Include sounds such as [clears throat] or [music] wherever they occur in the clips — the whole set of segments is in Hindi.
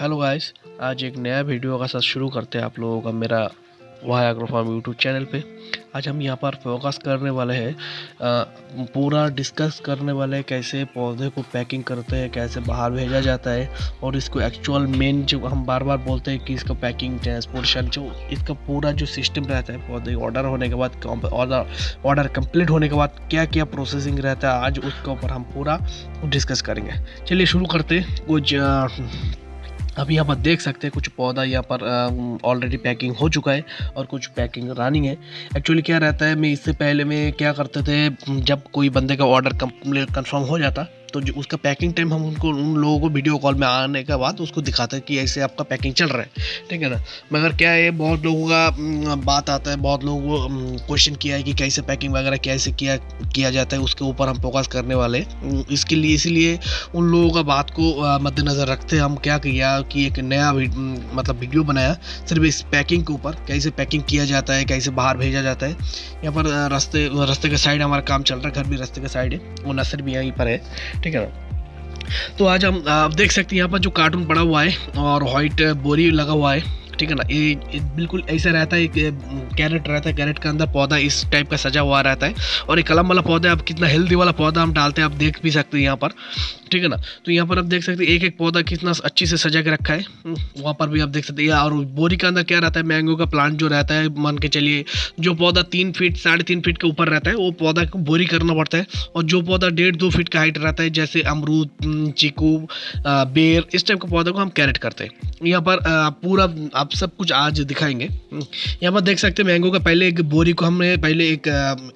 हेलो गाइस आज एक नया वीडियो का साथ शुरू करते हैं आप लोगों का मेरा वाई एग्रोफार्म यूट्यूब चैनल पे आज हम यहाँ पर फोकस करने वाले हैं पूरा डिस्कस करने वाले हैं कैसे पौधे को पैकिंग करते हैं कैसे बाहर भेजा जाता है और इसको एक्चुअल मेन जो हम बार बार बोलते हैं कि इसका पैकिंग ट्रांसपोर्टेशन जो इसका पूरा जो सिस्टम रहता है पौधे ऑर्डर होने के बाद ऑर्डर ऑर्डर कंप्लीट होने के बाद क्या क्या प्रोसेसिंग रहता है आज उसके ऊपर हम पूरा डिस्कस करेंगे चलिए शुरू करते कुछ अभी हम देख सकते हैं कुछ पौधा यहाँ पर ऑलरेडी पैकिंग हो चुका है और कुछ पैकिंग रनिंग है एक्चुअली क्या रहता है मैं इससे पहले मैं क्या करते थे जब कोई बंदे का ऑर्डर कंफर्म हो जाता तो जो उसका पैकिंग टाइम हम उनको उन लोगों को वीडियो कॉल में आने के बाद उसको दिखाते हैं कि ऐसे आपका पैकिंग चल रहा है ठीक है ना मगर क्या है बहुत लोगों का बात आता है बहुत लोगों को क्वेश्चन किया है कि कैसे पैकिंग वगैरह कैसे किया किया जाता है उसके ऊपर हम फोकस करने वाले इसके लिए इसीलिए उन लोगों का बात को मद्देनज़र रखते हम क्या किया कि एक नया मतलब वीडियो बनाया सिर्फ इस पैकिंग के ऊपर कैसे पैकिंग किया जाता है कैसे बाहर भेजा जाता है यहाँ पर रास्ते रास्ते के साइड हमारा काम चल रहा है घर भी रास्ते के साइड है वो नसर भी यहीं पर है ठीक है ना तो आज हम आप देख सकते हैं यहाँ पर जो कार्टून पड़ा हुआ है और वाइट बोरी लगा हुआ है ठीक है ना ये, बिल्कुल ऐसा रहता है एक कैरेट रहता है कैरेट के अंदर पौधा इस टाइप का सजा हुआ रहता है और ये कलम वाला पौधा आप कितना हेल्दी वाला पौधा हम डालते हैं आप देख भी सकते हैं यहाँ पर ठीक है ना तो यहाँ पर आप देख सकते हैं एक एक पौधा कितना अच्छी से सजा के रखा है हम्म, वहाँ पर भी आप देख सकते हैं और बोरी के अंदर क्या रहता है मैंगो का प्लांट जो रहता है मान के चलिए जो पौधा तीन फीट साढ़े तीन फीट के ऊपर रहता है वो पौधा को बोरी करना पड़ता है और जो पौधा डेढ़ दो फीट का हाइट रहता है जैसे अमरूद हम्म, चीकू बेर इस टाइप के पौधे को हम कैरेट करते हैं यहाँ पर पूरा आप आप सब कुछ आज दिखाएंगे यहाँ पर देख सकते हैं मैंगो का पहले एक बोरी को हमने पहले एक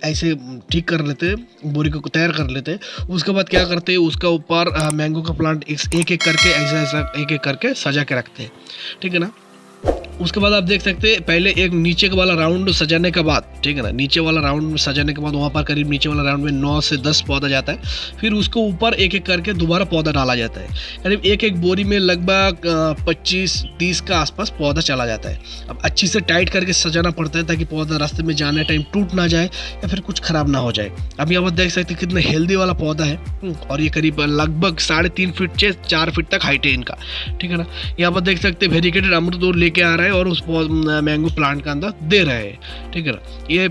ऐसे ठीक कर लेते बोरी को तैयार कर लेते उसके बाद क्या करते हैं उसका ऊपर मैंगो का प्लांट एक एक करके ऐसा ऐसा एक एक करके सजा के रखते हैं ठीक है ना उसके बाद आप देख सकते हैं पहले एक नीचे वाला राउंड सजाने के बाद ठीक है ना नीचे वाला राउंड सजाने के बाद वहाँ पर करीब नीचे वाला राउंड में नौ से दस पौधा जाता है फिर उसको ऊपर एक एक करके दोबारा पौधा डाला जाता है करीब एक एक बोरी में लगभग पच्चीस तीस का आसपास पौधा चला जाता है अब अच्छी से टाइट करके सजाना पड़ता है ताकि पौधा रास्ते में जाने टाइम टूट ना जाए या फिर कुछ ख़राब ना हो जाए अब यहाँ पर देख सकते कितना हेल्दी वाला पौधा है हम्म, और ये करीब लगभग साढ़े तीन फीट से चार फीट तक हाइट है इनका ठीक है ना यहाँ पर देख सकते हैं वेरिकेटेड और लेके आ रहा है रहे और उस मैंगो प्लांट के अंदर दे रहे हैं ठीक है ना ये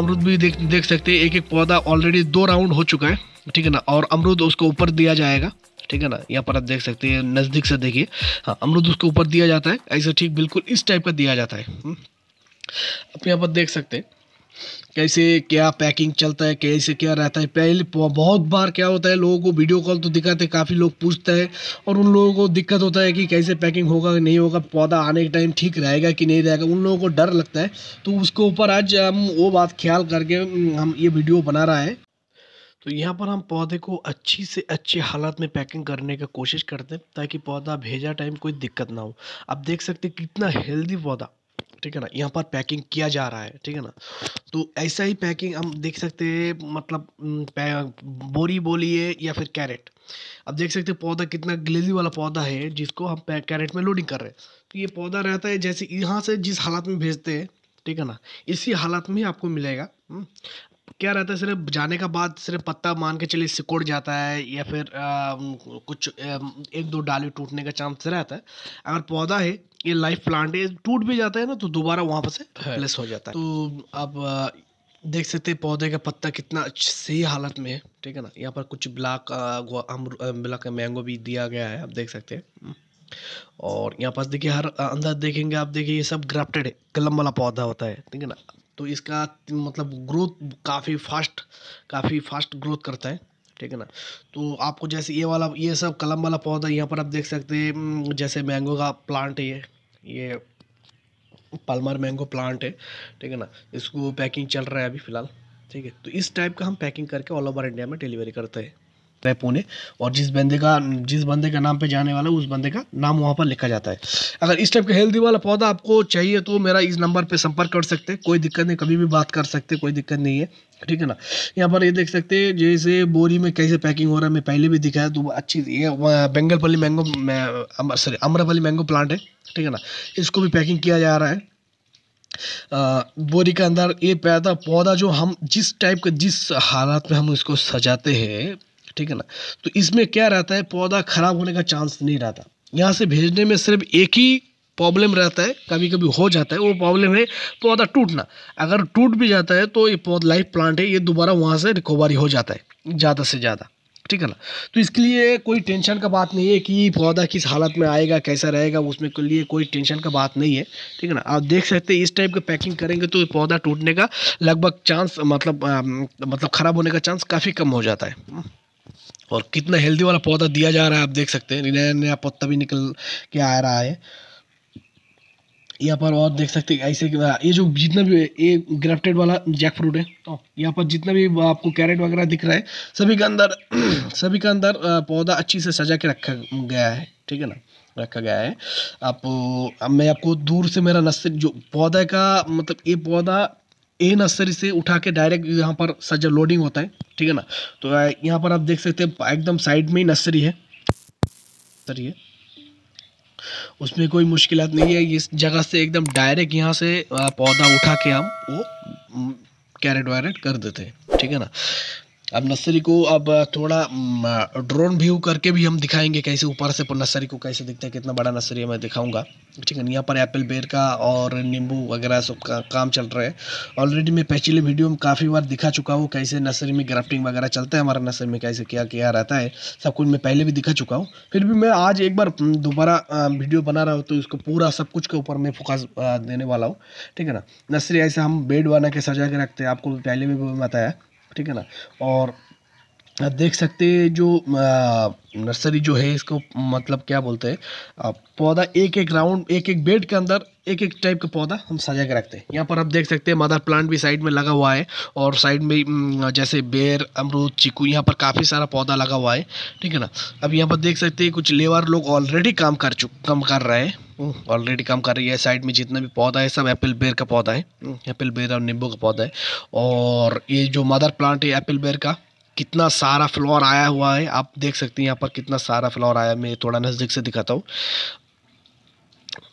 अमरुद भी देख देख सकते हैं एक एक पौधा ऑलरेडी दो राउंड हो चुका है ठीक है ना और अमरुद उसको ऊपर दिया जाएगा ठीक है ना यहाँ पर आप देख सकते हैं नज़दीक से देखिए हाँ अमरुद उसको ऊपर दिया जाता है ऐसे ठीक बिल्कुल इस टाइप का दिया जाता है हम्म। आप यहाँ पर देख सकते हैं कैसे क्या पैकिंग चलता है कैसे क्या रहता है पहले बहुत बार क्या होता है लोगों को वीडियो कॉल तो दिखाते हैं काफ़ी लोग पूछते हैं और उन लोगों को दिक्कत होता है कि कैसे पैकिंग होगा नहीं होगा पौधा आने के टाइम ठीक रहेगा कि नहीं रहेगा उन लोगों को डर लगता है तो उसके ऊपर आज हम वो बात ख्याल करके हम ये वीडियो बना रहा है तो यहाँ पर हम पौधे को अच्छी से अच्छी हालत में पैकिंग करने का कोशिश करते हैं ताकि पौधा भेजा टाइम कोई दिक्कत ना हो आप देख सकते कितना हेल्दी पौधा ठीक है ना यहाँ पर पैकिंग किया जा रहा है ठीक है ना तो ऐसा ही पैकिंग हम देख सकते हैं मतलब बोरी बोलिए या फिर कैरेट अब देख सकते हैं पौधा कितना ग्लेजी वाला पौधा है जिसको हम कैरेट में लोडिंग कर रहे हैं तो ये पौधा रहता है जैसे यहाँ से जिस हालात में भेजते हैं ठीक है ना इसी हालात में ही आपको मिलेगा क्या रहता है सिर्फ जाने का बाद सिर्फ पत्ता मान के चलिए सिकुड़ जाता है या फिर आ, कुछ एक दो डाली टूटने का चांस रहता है अगर पौधा है ये लाइफ प्लांट है टूट भी जाता है ना तो दोबारा वहाँ पर से प्लस हो जाता है तो अब देख सकते हैं पौधे का पत्ता कितना सही हालत में है ठीक है ना यहाँ पर कुछ ब्लैक ब्लैक मैंगो भी दिया गया है आप देख सकते हैं और यहाँ पास देखिए हर अंदर देखेंगे आप देखिए ये सब ग्राफ्टेड है कलम वाला पौधा होता है ठीक है ना तो इसका मतलब ग्रोथ काफ़ी फास्ट काफ़ी फास्ट ग्रोथ करता है ठीक है ना तो आपको जैसे ये वाला ये सब कलम वाला पौधा यहाँ पर आप देख सकते हैं जैसे मैंगो का प्लांट है ये ये पालमर मैंगो प्लांट है ठीक है ना इसको पैकिंग चल रहा है अभी फ़िलहाल ठीक है तो इस टाइप का हम पैकिंग करके ऑल ओवर इंडिया में डिलीवरी करते हैं है पुणे और जिस बंदे का जिस बंदे का नाम पे जाने वाला है उस बंदे का नाम वहाँ पर लिखा जाता है अगर इस टाइप का हेल्दी वाला पौधा आपको चाहिए तो मेरा इस नंबर पर संपर्क कर सकते हैं कोई दिक्कत नहीं कभी भी बात कर सकते कोई दिक्कत नहीं है ठीक है ना यहाँ पर ये देख सकते हैं जैसे बोरी में कैसे पैकिंग हो रहा है मैं पहले भी दिखाया तो अच्छी ये Banganapalli mango sorry Amrapali mango plant है ठीक है ना इसको भी पैकिंग किया जा रहा है आ, बोरी के अंदर ये पैदा पौधा जो हम जिस टाइप का जिस हालात में हम इसको सजाते हैं ठीक है ना तो इसमें क्या रहता है पौधा खराब होने का चांस नहीं रहता यहाँ से भेजने में सिर्फ एक ही प्रॉब्लम रहता है कभी कभी हो जाता है वो प्रॉब्लम है पौधा टूटना अगर टूट भी जाता है तो ये पौधा लाइफ प्लांट है ये दोबारा वहाँ से रिकवरी हो जाता है ज़्यादा से ज़्यादा ठीक है ना तो इसके लिए कोई टेंशन का बात नहीं है कि पौधा किस हालत में आएगा कैसा रहेगा उसमें के लिए कोई टेंशन का बात नहीं है ठीक है ना आप देख सकते हैं इस टाइप का पैकिंग करेंगे तो पौधा टूटने का लगभग चांस मतलब आ, मतलब ख़राब होने का चांस काफ़ी कम हो जाता है और कितना हेल्दी वाला पौधा दिया जा रहा है आप देख सकते हैं नया नया पत्ता भी निकल के आ रहा है यहाँ पर और देख सकते हैं ऐसे ये जो जितना भी ये ग्राफ्टेड वाला जैक फ्रूट है तो यहाँ पर जितना भी आपको कैरेट वगैरह दिख रहा है सभी का अंदर [clears throat] सभी का अंदर पौधा अच्छी से सजा के रखा गया है ठीक है ना रखा गया है आप मैं आपको दूर से मेरा नर्सरी जो पौधे का मतलब ये पौधा ए नर्सरी से उठा के डायरेक्ट यहाँ पर सजा लोडिंग होता है ठीक है ना तो यहाँ पर आप देख सकते हैं एकदम साइड में ही नर्सरी है नर्सरी है उसमें कोई मुश्किल नहीं है इस जगह से एकदम डायरेक्ट यहाँ से पौधा उठा के हम वो कैरेट वैरेट कर देते हैं ठीक है ना अब नर्सरी को अब थोड़ा ड्रोन व्यू करके भी हम दिखाएंगे कैसे ऊपर से नर्सरी को कैसे दिखता है कितना बड़ा नर्सरी है मैं दिखाऊंगा ठीक है यहाँ पर एप्पल बेर का और नींबू वगैरह सब का काम चल रहा है ऑलरेडी मैं पिछले वीडियो में काफ़ी बार दिखा चुका हूँ कैसे नर्सरी में ग्राफ्टिंग वगैरह चलता है हमारा नर्सरी में कैसे क्या क्या रहता है सब कुछ मैं पहले भी दिखा चुका हूँ फिर भी मैं आज एक बार दोबारा वीडियो बना रहा हूँ तो इसको पूरा सब कुछ के ऊपर मैं फोकस देने वाला हूँ ठीक है ना नर्सरी ऐसे हम बेड बना के सजा के रखते हैं आपको पहले भी बताया ठीक है ना और आप देख सकते हैं जो नर्सरी जो है इसको मतलब क्या बोलते हैं पौधा एक एक राउंड एक एक बेड के अंदर एक एक टाइप का पौधा हम सजा के रखते हैं यहाँ पर आप देख सकते हैं मदर प्लांट भी साइड में लगा हुआ है और साइड में जैसे बेर अमरूद चीकू यहाँ पर काफ़ी सारा पौधा लगा हुआ है ठीक है ना अब यहाँ पर देख सकते हैं कुछ लेबर लोग ऑलरेडी काम कर चुक काम कर रहे हैं ऑलरेडी हम्म। काम कर रही है साइड में जितना भी पौधा है सब एप्पल बेर का पौधा है एप्पल हम्म। बेर और नींबू का पौधा है और ये जो मदर प्लांट है एप्पल बेर का कितना सारा फ्लावर आया हुआ है आप देख सकते हैं यहाँ पर कितना सारा फ्लावर आया मैं थोड़ा नज़दीक से दिखाता हूँ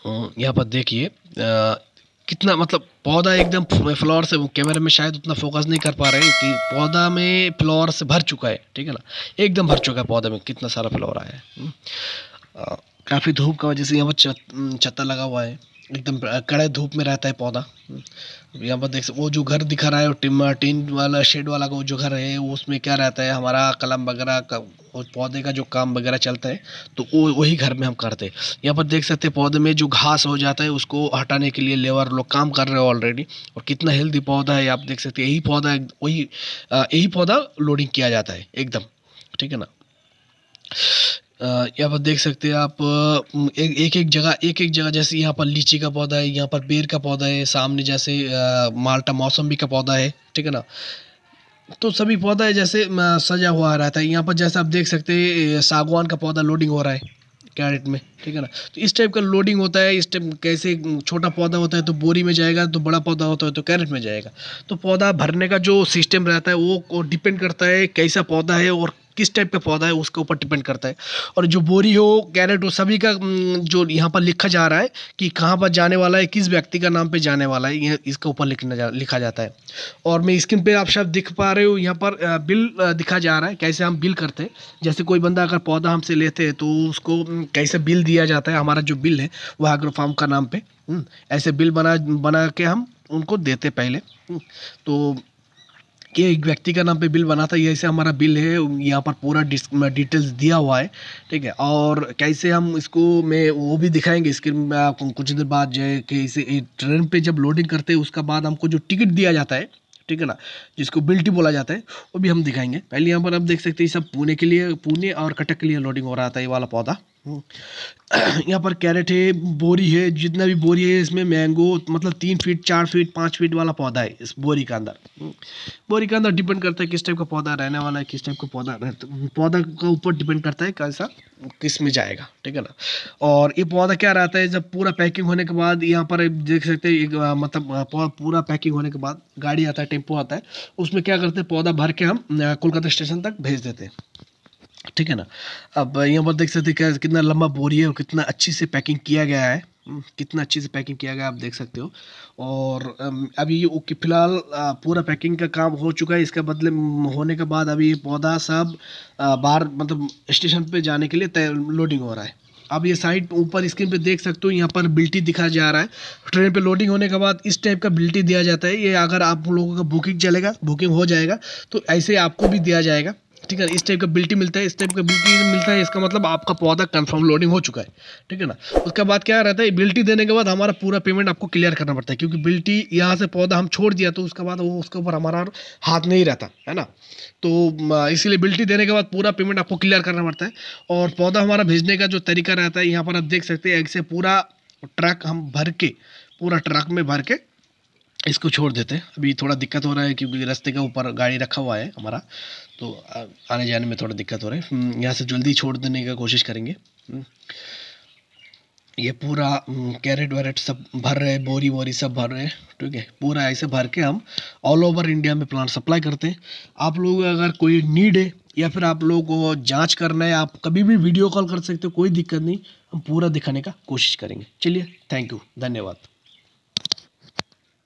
हम्म, यहाँ पर देखिए कितना मतलब पौधा एकदम फ्लावर से कैमरे में शायद उतना फोकस नहीं कर पा रहे कि पौधा में फ्लावर से भर चुका है ठीक है ना एकदम भर चुका है पौधे में कितना सारा फ्लावर आया है काफ़ी धूप का वजह से यहाँ पर छत्ता लगा हुआ है एकदम कड़े धूप में रहता है पौधा यहाँ पर देख सकते वो जो घर दिखा रहा है टिम टिन वाला शेड वाला वो जो घर है उसमें क्या रहता है हमारा कलम वगैरह का पौधे का जो काम वगैरह चलता है तो वो वही घर में हम करते हैं यहाँ पर देख सकते हैं पौधे में जो घास हो जाता है उसको हटाने के लिए लेबर लोग काम कर रहे हो ऑलरेडी और कितना हेल्दी पौधा है आप देख सकते यही पौधा वही यही पौधा लोडिंग किया जाता है एकदम ठीक है ना यहाँ पर देख सकते हैं आप एक एक जगह एक एक जगह जैसे यहाँ पर लीची का पौधा है यहाँ पर बेर का पौधा है सामने जैसे माल्टा मौसम्बी का पौधा है ठीक है ना तो सभी पौधा है जैसे सजा हुआ रहता है यहाँ पर जैसे आप देख सकते हैं सागवान का पौधा लोडिंग हो रहा है कैरेट में ठीक है ना तो इस टाइप का लोडिंग होता है इस टाइप कैसे छोटा पौधा होता है तो बोरी में जाएगा तो बड़ा पौधा होता है तो कैरेट में जाएगा तो पौधा भरने का जो सिस्टम रहता है वो डिपेंड करता है कैसा पौधा है और किस टाइप का पौधा है उसके ऊपर डिपेंड करता है और जो बोरी हो कैरेट हो सभी का जो यहाँ पर लिखा जा रहा है कि कहाँ पर जाने वाला है किस व्यक्ति का नाम पे जाने वाला है यह इसके ऊपर लिखना जा लिखा जाता है और मैं स्क्रीन पे आप शायद दिख पा रहे हो यहाँ पर बिल दिखा जा रहा है कैसे हम बिल करते हैं जैसे कोई बंदा अगर पौधा हमसे लेते हैं तो उसको कैसे बिल दिया जाता है हमारा जो बिल है वह एग्रो फार्म का नाम पर ऐसे बिल बना बना के हम उनको देते पहले तो कि एक व्यक्ति का नाम पे बिल बना था ऐसे हमारा बिल है यहाँ पर पूरा डिटेल्स दिया हुआ है ठीक है और कैसे हम इसको मैं वो भी दिखाएंगे स्क्रीन में आपको कुछ देर बाद जो है कि इसे ट्रेन पे जब लोडिंग करते हैं उसका बाद हमको जो टिकट दिया जाता है ठीक है ना जिसको बिल्टी बोला जाता है वो भी हम दिखाएंगे पहले यहाँ पर आप देख सकते हैं सब पुणे के लिए पुणे और कटक के लिए लोडिंग हो रहा था ये वाला पौधा [clears throat] यहाँ पर कैरेट है बोरी है जितना भी बोरी है इसमें मैंगो मतलब तीन फीट चार फीट पाँच फीट वाला पौधा है इस बोरी के अंदर बोरी के अंदर डिपेंड करता है किस टाइप का पौधा रहने वाला है किस टाइप का पौधा रहता पौधा के ऊपर डिपेंड करता है कैसा किस में जाएगा ठीक है ना और ये पौधा क्या रहता है जब पूरा पैकिंग होने के बाद यहाँ पर देख सकते हैं मतलब पूरा पैकिंग होने के बाद गाड़ी आता है टेम्पो आता है उसमें क्या करते हैं पौधा भर के हम कोलकाता स्टेशन तक भेज देते हैं ठीक है ना अब यहाँ पर देख सकते हैं कितना लंबा बोरी है और कितना अच्छी से पैकिंग किया गया है हम्म, कितना अच्छी से पैकिंग किया गया आप देख सकते हो और अभी ये ओके फिलहाल पूरा पैकिंग का काम हो चुका है इसका बदले मतलब होने के बाद अभी ये पौधा सब बाहर मतलब स्टेशन पे जाने के लिए लोडिंग हो रहा है आप ये साइड ऊपर स्क्रीन पे देख सकते हो यहाँ पर बिल्टी दिखा जा रहा है ट्रेन पे लोडिंग होने के बाद इस टाइप का बिल्टी दिया जाता है ये अगर आप लोगों का बुकिंग चलेगा बुकिंग हो जाएगा तो ऐसे आपको भी दिया जाएगा ठीक है इस टाइप का बिल्टी मिलता है इस टाइप का बिल्टी मिलता है इसका मतलब आपका पौधा कंफर्म लोडिंग हो चुका है ठीक है ना उसके बाद क्या रहता है बिल्टी देने के बाद हमारा पूरा पेमेंट आपको क्लियर करना पड़ता है क्योंकि बिल्टी यहाँ से पौधा हम छोड़ दिया तो उसके बाद वो उसके ऊपर हमारा हाथ नहीं रहता है ना तो इसीलिए बिल्टी देने के बाद पूरा पेमेंट आपको क्लियर करना पड़ता है और पौधा हमारा भेजने का जो तरीका रहता है यहाँ पर आप देख सकते हैं एक से पूरा ट्रक हम भर के पूरा ट्रक में भर के इसको छोड़ देते हैं अभी थोड़ा दिक्कत हो रहा है क्योंकि रास्ते के ऊपर गाड़ी रखा हुआ है हमारा तो आने जाने में थोड़ा दिक्कत हो रहा है हम्म, यहाँ से जल्दी छोड़ देने का कोशिश करेंगे हम्म, ये पूरा हम्म, कैरेट वैरेट सब भर रहे हैं बोरी वोरी सब भर रहे हैं ठीक है पूरा ऐसे भर के हम ऑल ओवर इंडिया में प्लांट सप्लाई करते हैं आप लोग अगर कोई नीड है या फिर आप लोगों को जांच करना है आप कभी भी वीडियो कॉल कर सकते हो कोई दिक्कत नहीं हम पूरा दिखाने का कोशिश करेंगे चलिए थैंक यू धन्यवाद